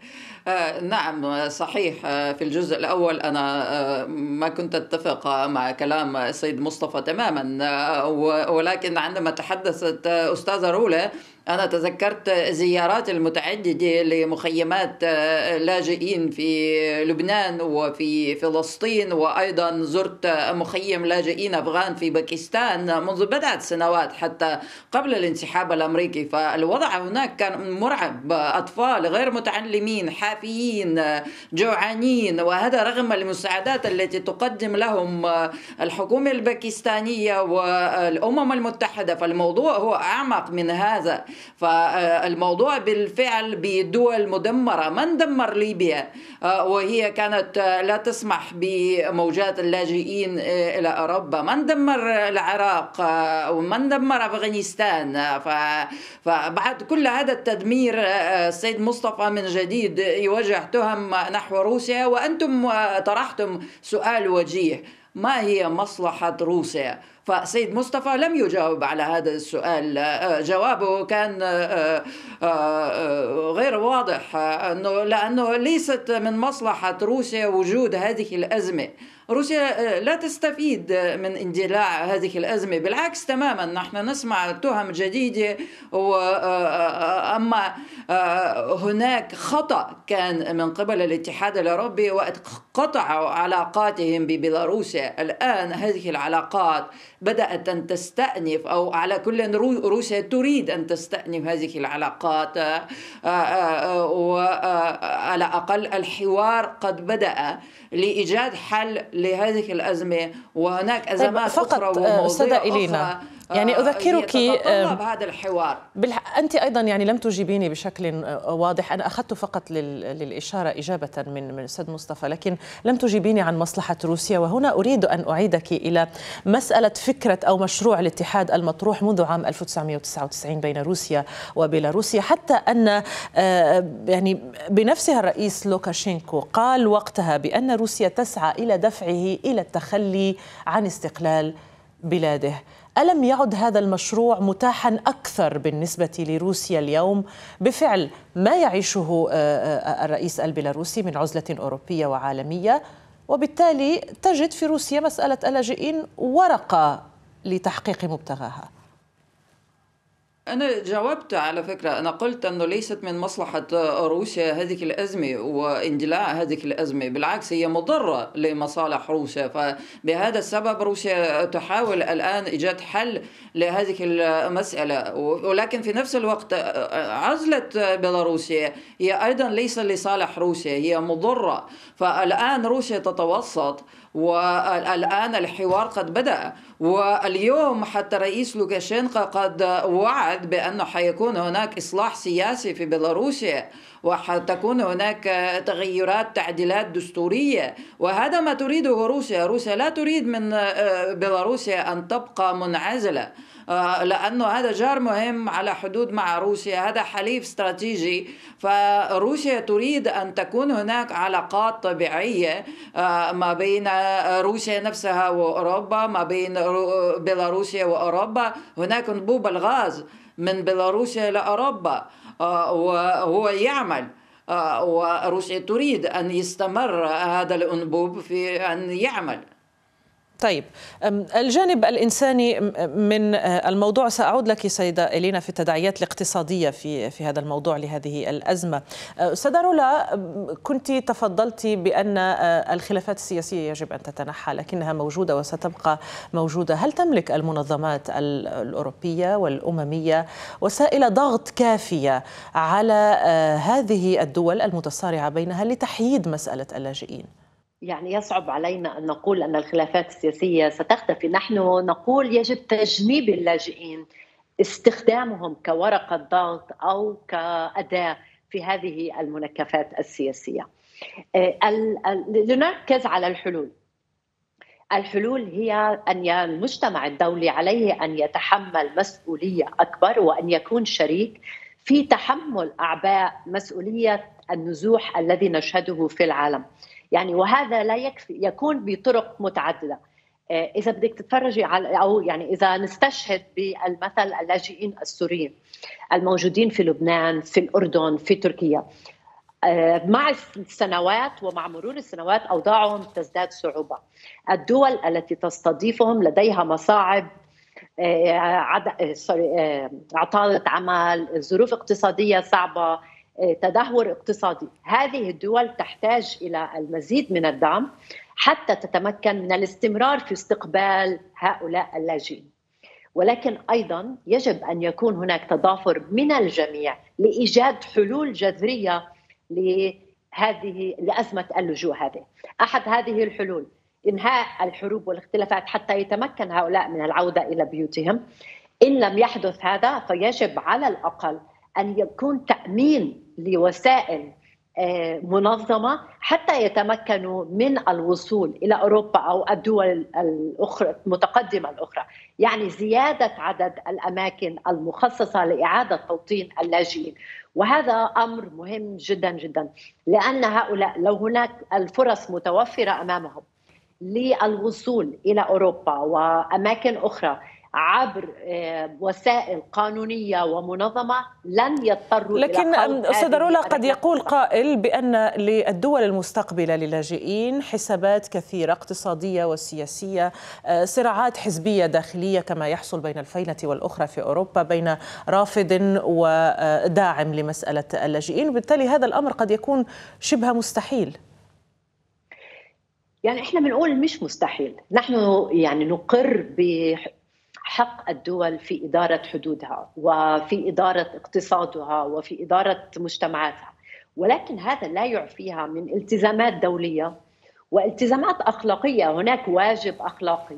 آه، نعم صحيح آه، في الجزء الأول أنا آه، ما كنت أتفق مع كلام السيد مصطفى تماما ولكن عندما تحدثت أستاذة رولا أنا تذكرت زيارات المتعددة لمخيمات آه، لاجئين في لبنان وفي فلسطين وأيضا زرت مخيم لاجئين أفغان في باكستان منذ بضعة سنوات حتى قبل الانسحاب الأمريكي فالوضع هناك كان مرعب أطفال غير متعلمين حافيين جوعانين وهذا رغم المساعدات التي تقدم لهم الحكومة الباكستانية والأمم المتحدة فالموضوع هو أعمق من هذا فالموضوع بالفعل بدول مدمرة من دمر ليبيا آه، وهي كانت آه، لا تسمح بموجات اللاجئين آه، إلى أوروبا من دمر العراق ومن دمر أفغانستان فبعد كل هذا التدمير السيد مصطفى من جديد يوجه تهم نحو روسيا وأنتم طرحتم سؤال وجيه ما هي مصلحة روسيا؟ فسيد مصطفى لم يجاوب على هذا السؤال آه، آه، جوابه كان آه، غير واضح لأنه ليست من مصلحة روسيا وجود هذه الأزمة روسيا آه، لا تستفيد من اندلاع هذه الأزمة بالعكس تماما نحن نسمع تهم جديدة آه، آه، أما هناك خطأ كان من قبل الاتحاد الأوروبي وقت قطعوا علاقاتهم ببيلاروسيا الآن هذه العلاقات بدأت أن تستأنف أو على كل روسيا تريد أن تستأنف هذه العلاقات وعلى أقل الحوار قد بدأ لإيجاد حل لهذه الأزمة وهناك طيب، أزمات فقط أخرى آه، ومواضيع أخرى إلينا. يعني آه، اذكرك يتطلب هذا الحوار بالح... انت ايضا يعني لم تجيبيني بشكل واضح انا اخذت فقط لل... للاشاره اجابه من من الاستاذ مصطفى لكن لم تجيبيني عن مصلحه روسيا وهنا اريد ان اعيدك الى مساله فكره او مشروع الاتحاد المطروح منذ عام 1999 بين روسيا وبيلاروسيا حتى ان آه، يعني بنفسها الرئيس لوكاشينكو قال وقتها بان روسيا تسعى الى دفعه الى التخلي عن استقلال بلاده ألم يعد هذا المشروع متاحا أكثر بالنسبة لروسيا اليوم بفعل ما يعيشه آه، آه، الرئيس البيلاروسي من عزلة أوروبية وعالمية وبالتالي تجد في روسيا مسألة اللاجئين ورقة لتحقيق مبتغاها أنا جاوبت على فكرة أنا قلت أنه ليست من مصلحة روسيا هذه الأزمة واندلاع هذه الأزمة بالعكس هي مضرة لمصالح روسيا فبهذا السبب روسيا تحاول الآن إيجاد حل لهذه المسألة ولكن في نفس الوقت عزلة بيلاروسيا هي أيضا ليس لصالح روسيا هي مضرة فالآن روسيا تتوسط والآن الحوار قد بدأ واليوم حتى رئيس لوكاشينكا قد وعد بأنه حيكون هناك إصلاح سياسي في بيلاروسيا وتكون هناك تغيرات تعديلات دستورية وهذا ما تريده روسيا روسيا لا تريد من آه، بيلاروسيا أن تبقى منعزلة آه، لأنه هذا جار مهم على حدود مع روسيا هذا حليف استراتيجي فروسيا تريد أن تكون هناك علاقات طبيعية آه، ما بين روسيا نفسها وأوروبا ما بين بيلاروسيا وأوروبا هناك انبوب الغاز من بيلاروسيا لأوروبا وهو آه، يعمل آه، وروسيا تريد أن يستمر هذا الأنبوب في أن يعمل طيب الجانب الإنساني من آه، الموضوع سأعود لك سيدة إلينا في التداعيات الاقتصادية في في هذا الموضوع لهذه الأزمة سيدة أه، رولا كنت تفضلت بأن آه، الخلافات السياسية يجب أن تتنحى لكنها موجودة وستبقى موجودة هل تملك المنظمات الأوروبية والأممية وسائل ضغط كافية على هذه الدول المتصارعة بينها لتحييد مسألة اللاجئين؟ يعني يصعب علينا ان نقول ان الخلافات السياسيه ستختفي، نحن نقول يجب تجنيب اللاجئين استخدامهم كورقه ضغط او كاداه في هذه المنكفات السياسيه. آه، لنركز على الحلول. الحلول هي ان المجتمع الدولي عليه ان يتحمل مسؤوليه اكبر وان يكون شريك في تحمل اعباء مسؤوليه النزوح الذي نشهده في العالم. يعني وهذا لا يكفي يكون بطرق متعدده آه، اذا بدك تتفرجي على او يعني اذا نستشهد بالمثل اللاجئين السوريين الموجودين في لبنان في الاردن في تركيا آه، مع السنوات ومع مرور السنوات اوضاعهم تزداد صعوبه. الدول التي تستضيفهم لديها مصاعب آه، عطاله عمل، ظروف اقتصاديه صعبه، آه، تدهور اقتصادي هذه الدول تحتاج الى المزيد من الدعم حتى تتمكن من الاستمرار في استقبال هؤلاء اللاجئين ولكن ايضا يجب ان يكون هناك تضافر من الجميع لايجاد حلول جذريه لهذه لازمه اللجوء هذه احد هذه الحلول انهاء الحروب والاختلافات حتى يتمكن هؤلاء من العوده الى بيوتهم ان لم يحدث هذا فيجب على الاقل ان يكون تامين لوسائل آه، منظمه حتى يتمكنوا من الوصول الى اوروبا او الدول الاخرى المتقدمه الاخرى، يعني زياده عدد الاماكن المخصصه لاعاده توطين اللاجئين، وهذا امر مهم جدا جدا لان هؤلاء لو هناك الفرص متوفره امامهم للوصول الى اوروبا واماكن اخرى عبر آه، وسائل قانونيه ومنظمه لن يضطروا لكن استاذه رولا قد يقول قائل بان للدول المستقبله للاجئين حسابات كثيره اقتصاديه وسياسيه آه، صراعات حزبيه داخليه كما يحصل بين الفينه والاخرى في اوروبا بين رافض وداعم آه، لمساله اللاجئين وبالتالي هذا الامر قد يكون شبه مستحيل يعني احنا بنقول مش مستحيل نحن يعني نقر حق الدول في إدارة حدودها وفي إدارة اقتصادها وفي إدارة مجتمعاتها ولكن هذا لا يعفيها من التزامات دولية والتزامات أخلاقية هناك واجب أخلاقي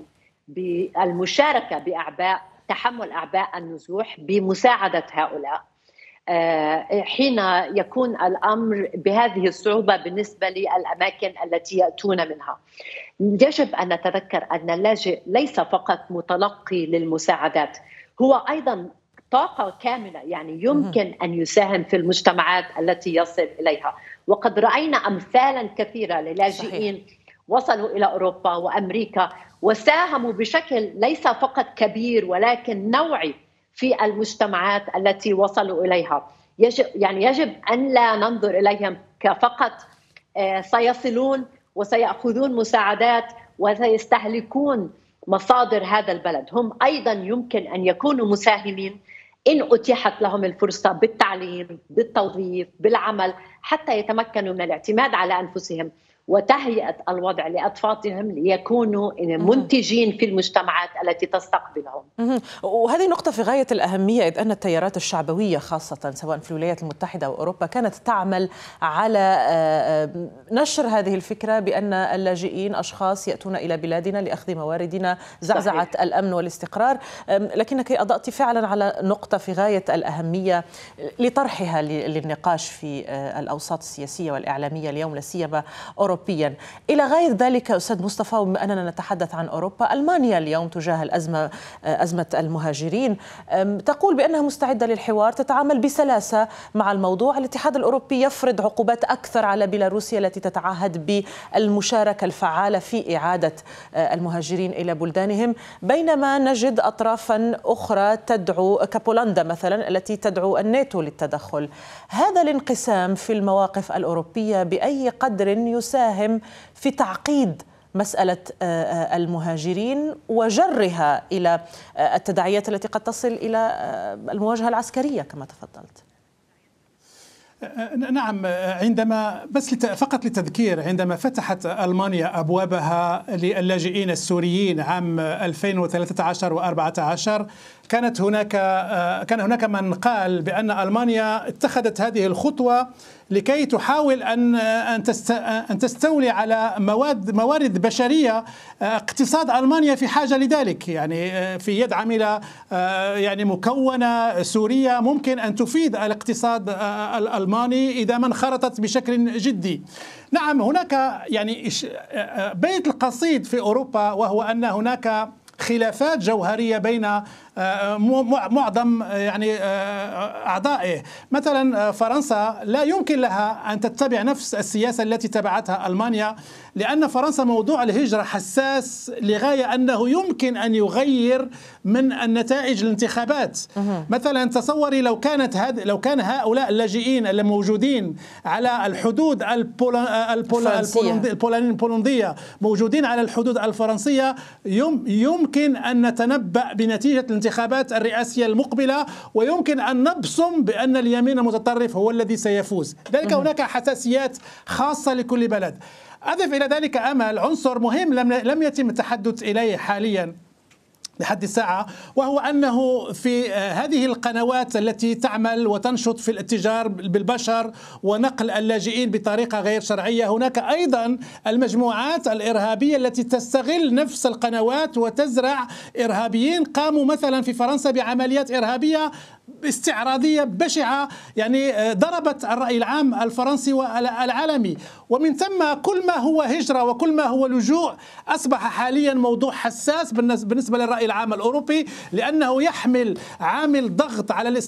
بالمشاركة بأعباء تحمل أعباء النزوح بمساعدة هؤلاء آه، حين يكون الامر بهذه الصعوبه بالنسبه للاماكن التي ياتون منها. يجب ان نتذكر ان اللاجئ ليس فقط متلقي للمساعدات، هو ايضا طاقه كامله يعني يمكن ان يساهم في المجتمعات التي يصل اليها، وقد راينا امثالا كثيره للاجئين صحيح. وصلوا الى اوروبا وامريكا وساهموا بشكل ليس فقط كبير ولكن نوعي في المجتمعات التي وصلوا اليها يجب يعني يجب ان لا ننظر اليهم كفقط آه، سيصلون وسياخذون مساعدات وسيستهلكون مصادر هذا البلد هم ايضا يمكن ان يكونوا مساهمين ان اتيحت لهم الفرصه بالتعليم بالتوظيف بالعمل حتى يتمكنوا من الاعتماد على انفسهم وتهيئه الوضع لاطفالهم ليكونوا منتجين في المجتمعات التي تستقبلهم. وهذه نقطه في غايه الاهميه اذ ان التيارات الشعبويه خاصه سواء في الولايات المتحده واوروبا كانت تعمل على آه، آه، نشر هذه الفكره بان اللاجئين اشخاص ياتون الى بلادنا لاخذ مواردنا زعزعه صحيح. الامن والاستقرار، لكنك اضأت فعلا على نقطه في غايه الاهميه آه، لطرحها للنقاش في الاوساط السياسيه والاعلاميه اليوم لا سيما اوروبا أوروبيا إلى غير ذلك أستاذ مصطفى بما أننا نتحدث عن أوروبا ألمانيا اليوم تجاه الازمه أزمة المهاجرين تقول بأنها مستعدة للحوار تتعامل بسلاسة مع الموضوع الاتحاد الأوروبي يفرض عقوبات أكثر على بيلاروسيا التي تتعهد بالمشاركة الفعالة في إعادة أه، المهاجرين إلى بلدانهم بينما نجد أطرافا أخرى تدعو كبولندا مثلا التي تدعو الناتو للتدخل هذا الانقسام في المواقف الأوروبية بأي قدر يساهم ساهم في تعقيد مسألة آه، آه، المهاجرين وجرها إلى آه، التداعيات التي قد تصل إلى المواجهة العسكرية كما تفضلت نعم عندما بس فقط للتذكير عندما فتحت المانيا ابوابها للاجئين السوريين عام 2013 و14 كانت هناك كان هناك من قال بان المانيا اتخذت هذه الخطوه لكي تحاول ان ان تستولي على مواد موارد بشريه آه، اقتصاد المانيا في حاجه لذلك يعني آه، في يد عامله آه، يعني مكونه سوريه ممكن ان تفيد الاقتصاد الالماني اذا ما انخرطت بشكل جدي. نعم هناك يعني بيت القصيد في اوروبا وهو ان هناك خلافات جوهريه بين آه، معظم آه، يعني آه، اعضائه مثلا فرنسا لا يمكن لها ان تتبع نفس السياسه التي تبعتها المانيا لان فرنسا موضوع الهجره حساس لغايه انه يمكن ان يغير من النتائج الانتخابات مثلا تصوري لو كانت هد... لو كان هؤلاء اللاجئين الموجودين على الحدود البول... البول... البولنديه موجودين على الحدود الفرنسيه يم... يمكن ان نتنبأ بنتيجه الانتخابات الانتخابات الرئاسية المقبلة ويمكن أن نبصم بأن اليمين المتطرف هو الذي سيفوز ذلك هناك حساسيات خاصة لكل بلد أضف إلى ذلك أمل عنصر مهم لم يتم التحدث إليه حاليا لحد الساعة وهو أنه في آه، هذه القنوات التي تعمل وتنشط في الاتجار بالبشر ونقل اللاجئين بطريقة غير شرعية هناك أيضا المجموعات الإرهابية التي تستغل نفس القنوات وتزرع إرهابيين قاموا مثلا في فرنسا بعمليات إرهابية استعراضيه بشعه يعني آه، ضربت الراي العام الفرنسي والعالمي ومن ثم كل ما هو هجره وكل ما هو لجوء اصبح حاليا موضوع حساس بالنسبه للراي العام الاوروبي لانه يحمل عامل ضغط على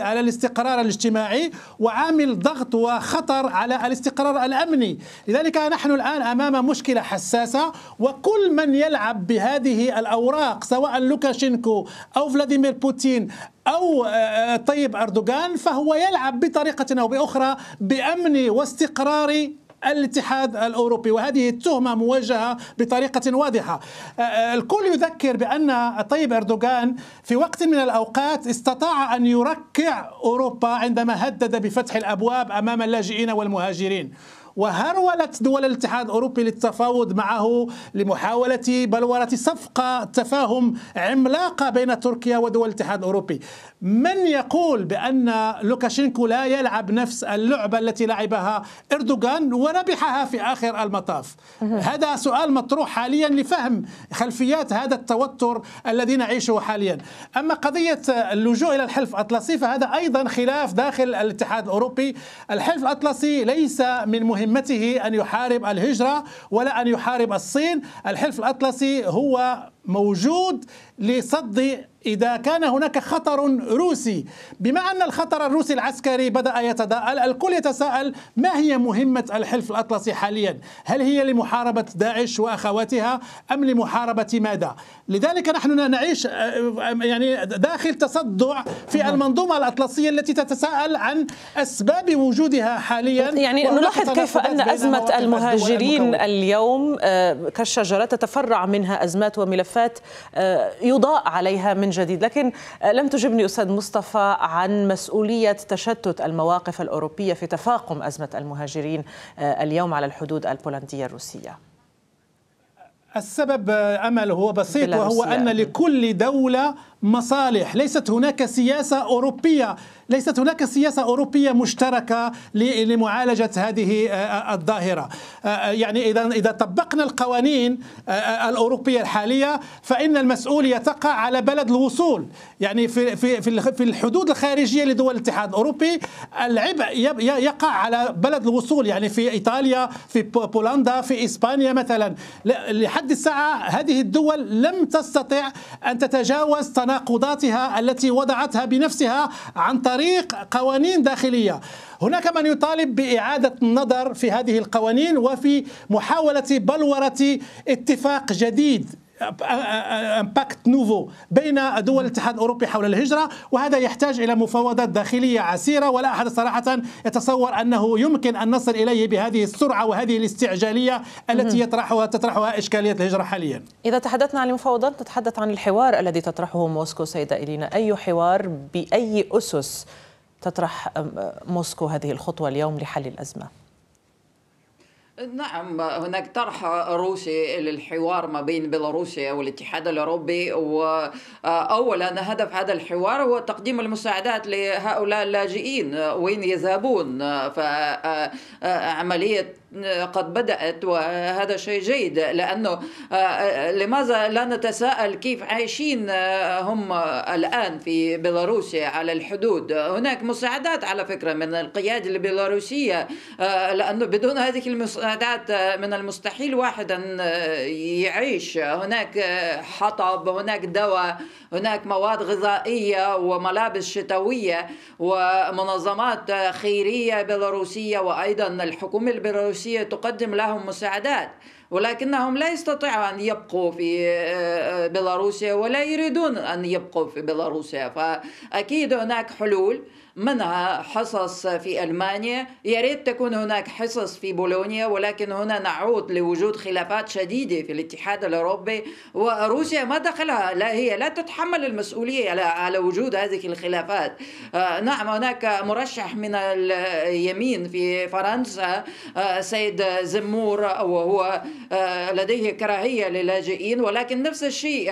على الاستقرار الاجتماعي وعامل ضغط وخطر على الاستقرار الامني لذلك نحن الان امام مشكله حساسه وكل من يلعب بهذه الاوراق سواء لوكاشينكو او فلاديمير بوتين أو آه، طيب أردوغان فهو يلعب بطريقة أو بأخرى بأمن واستقرار الاتحاد الاوروبي وهذه التهمه موجهه بطريقه واضحه. آه، آه، الكل يذكر بان الطيب اردوغان في وقت من الاوقات استطاع ان يركع اوروبا عندما هدد بفتح الابواب امام اللاجئين والمهاجرين وهرولت دول الاتحاد الأوروبي للتفاوض معه لمحاولة بلورة صفقة تفاهم عملاقة بين تركيا ودول الاتحاد الأوروبي من يقول بأن لوكاشينكو لا يلعب نفس اللعبة التي لعبها إردوغان وربحها في آخر المطاف هذا سؤال مطروح حاليا لفهم خلفيات هذا التوتر الذي نعيشه حاليا أما قضية اللجوء إلى الحلف الأطلسي فهذا أيضا خلاف داخل الاتحاد الأوروبي الحلف الأطلسي ليس من مهم مهمته أن يحارب الهجرة ولا أن يحارب الصين الحلف الأطلسي هو موجود لصد إذا كان هناك خطر روسي بما أن الخطر الروسي العسكري بدأ يتداءل الكل يتساءل ما هي مهمة الحلف الأطلسي حاليا هل هي لمحاربة داعش وأخواتها أم لمحاربة ماذا لذلك نحن نعيش يعني داخل تصدع في نعم. المنظومة الأطلسية التي تتساءل عن أسباب وجودها حاليا يعني نلاحظ كيف أن أزمة المهاجرين اليوم آه، كالشجرة تتفرع منها أزمات وملفات الملفات آه، يضاء عليها من جديد لكن آه، لم تجبني أستاذ مصطفى عن مسؤولية تشتت المواقف الأوروبية في تفاقم أزمة المهاجرين آه، اليوم على الحدود البولندية الروسية السبب أمل هو بسيط وهو أن لكل دولة مصالح ليست هناك سياسة أوروبية ليست هناك سياسة أوروبية مشتركة لمعالجة هذه آه، آه، الظاهرة آه، يعني إذا إذا طبقنا القوانين الأوروبية الحالية فإن المسؤولية تقع على بلد الوصول يعني في في في الحدود الخارجية لدول الاتحاد الأوروبي العبء يقع على بلد الوصول يعني في إيطاليا في بولندا في إسبانيا مثلا لحد الساعة هذه الدول لم تستطع أن تتجاوز تناقضاتها التي وضعتها بنفسها عن طريق قوانين داخليه هناك من يطالب بإعادة النظر في هذه القوانين وفي محاولة بلورة اتفاق جديد ان باكت نوفو بين دول الاتحاد الاوروبي حول الهجره وهذا يحتاج الى مفاوضات داخليه عسيره ولا احد صراحه يتصور انه يمكن ان نصل اليه بهذه السرعه وهذه الاستعجاليه التي يطرحها تطرحها اشكاليه الهجره حاليا. اذا تحدثنا عن المفاوضات نتحدث عن الحوار الذي تطرحه موسكو سيده الينا، اي حوار باي اسس تطرح موسكو هذه الخطوه اليوم لحل الازمه؟ نعم هناك طرح روسي للحوار ما بين بيلاروسيا والاتحاد الاوروبي واولا هدف هذا الحوار هو تقديم المساعدات لهؤلاء اللاجئين وين يذهبون فعمليه قد بدات وهذا شيء جيد لانه لماذا لا نتساءل كيف عايشين هم الان في بيلاروسيا على الحدود هناك مساعدات على فكره من القياده البيلاروسيه لانه بدون هذه المساعدات الشهادات آه، من المستحيل واحد أن آه، يعيش هناك آه، حطب هناك دواء هناك مواد غذائية وملابس شتوية ومنظمات خيرية بيلاروسية وأيضا الحكومة البيلاروسية تقدم لهم مساعدات ولكنهم لا يستطيعوا أن يبقوا في بيلاروسيا ولا يريدون أن يبقوا في بيلاروسيا فأكيد هناك حلول منها حصص في ألمانيا يا ريت تكون هناك حصص في بولونيا ولكن هنا نعود لوجود خلافات شديدة في الاتحاد الأوروبي وروسيا ما دخلها لا هي لا تتحمل المسؤولية على وجود هذه الخلافات آه، نعم هناك مرشح من اليمين في فرنسا آه، سيد زمور وهو آه، لديه كراهية للاجئين ولكن نفس الشيء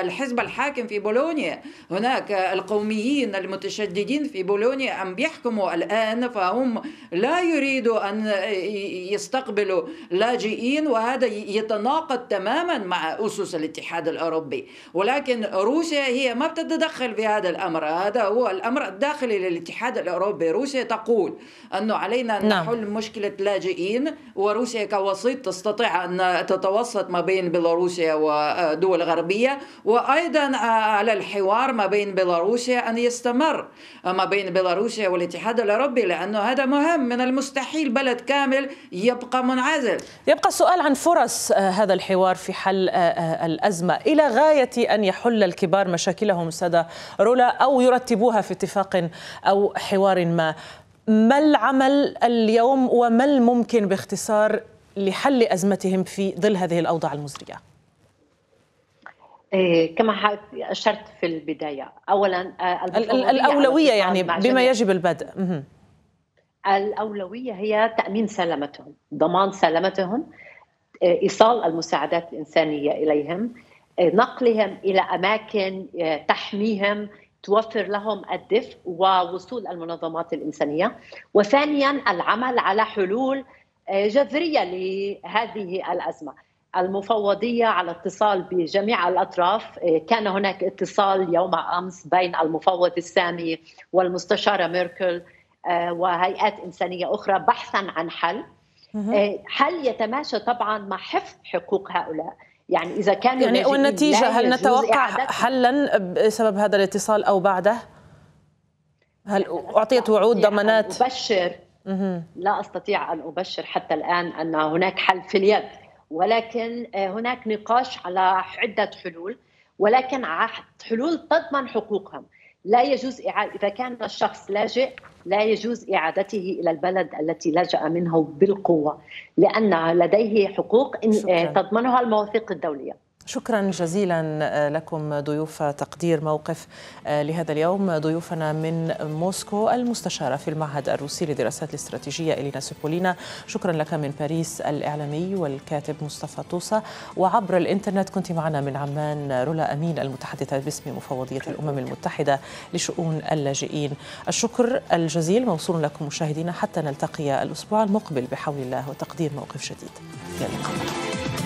الحزب الحاكم في بولونيا هناك القوميين المتشددين في بولونيا البولوني أم بيحكموا الآن فهم لا يريدوا أن يستقبلوا لاجئين وهذا يتناقض تماما مع أسس الاتحاد الأوروبي ولكن روسيا هي ما بتتدخل في هذا الأمر هذا هو الأمر الداخلي للاتحاد الأوروبي روسيا تقول أنه علينا أن نعم. نحل مشكلة لاجئين وروسيا كوسيط تستطيع أن تتوسط ما بين بيلاروسيا ودول غربية وأيضا على الحوار ما بين بيلاروسيا أن يستمر ما بين بين بيلاروسيا والاتحاد الاوروبي لانه هذا مهم من المستحيل بلد كامل يبقى منعزل يبقى السؤال عن فرص آه، هذا الحوار في حل آه، آه، الازمه الى غايه ان يحل الكبار مشاكلهم سدى رولا او يرتبوها في اتفاق او حوار ما ما العمل اليوم وما الممكن باختصار لحل ازمتهم في ظل هذه الاوضاع المزريه إيه، كما اشرت في البدايه اولا آه، الاولويه يعني بما يجب البدء الاولويه هي تامين سلامتهم ضمان سلامتهم إيه، ايصال المساعدات الانسانيه اليهم إيه، نقلهم الى اماكن تحميهم توفر لهم الدفء ووصول المنظمات الانسانيه وثانيا العمل على حلول جذريه لهذه الازمه المفوضية على اتصال بجميع الأطراف إيه، كان هناك اتصال يوم أمس بين المفوض السامي والمستشارة ميركل إيه، وهيئات إنسانية أخرى بحثا عن حل حل إيه، يتماشى طبعا مع حفظ حقوق هؤلاء يعني إذا كان يعني والنتيجة هل نتوقع حلا بسبب هذا الاتصال أو بعده؟ هل أعطيت وعود يعني ضمانات؟ أبشر لا أستطيع أن أبشر حتى الآن أن هناك حل في اليد ولكن آه، هناك نقاش على عدة حلول ولكن حلول تضمن حقوقهم لا يجوز إعادة إذا كان الشخص لاجئ لا يجوز إعادته إلى البلد التي لجأ منه بالقوة لأن لديه حقوق آه، تضمنها المواثيق الدولية شكرا جزيلا آه، لكم ضيوف تقدير موقف آه، لهذا اليوم ضيوفنا من موسكو المستشارة في المعهد الروسي للدراسات الاستراتيجية إلينا سيبولينا شكرا لك من باريس الإعلامي والكاتب مصطفى طوسة وعبر الإنترنت كنت معنا من عمان رولا أمين المتحدثة باسم مفوضية الأمم المتحدة لشؤون اللاجئين الشكر الجزيل موصول لكم مشاهدينا حتى نلتقي الأسبوع المقبل بحول الله وتقدير موقف جديد إلى اللقاء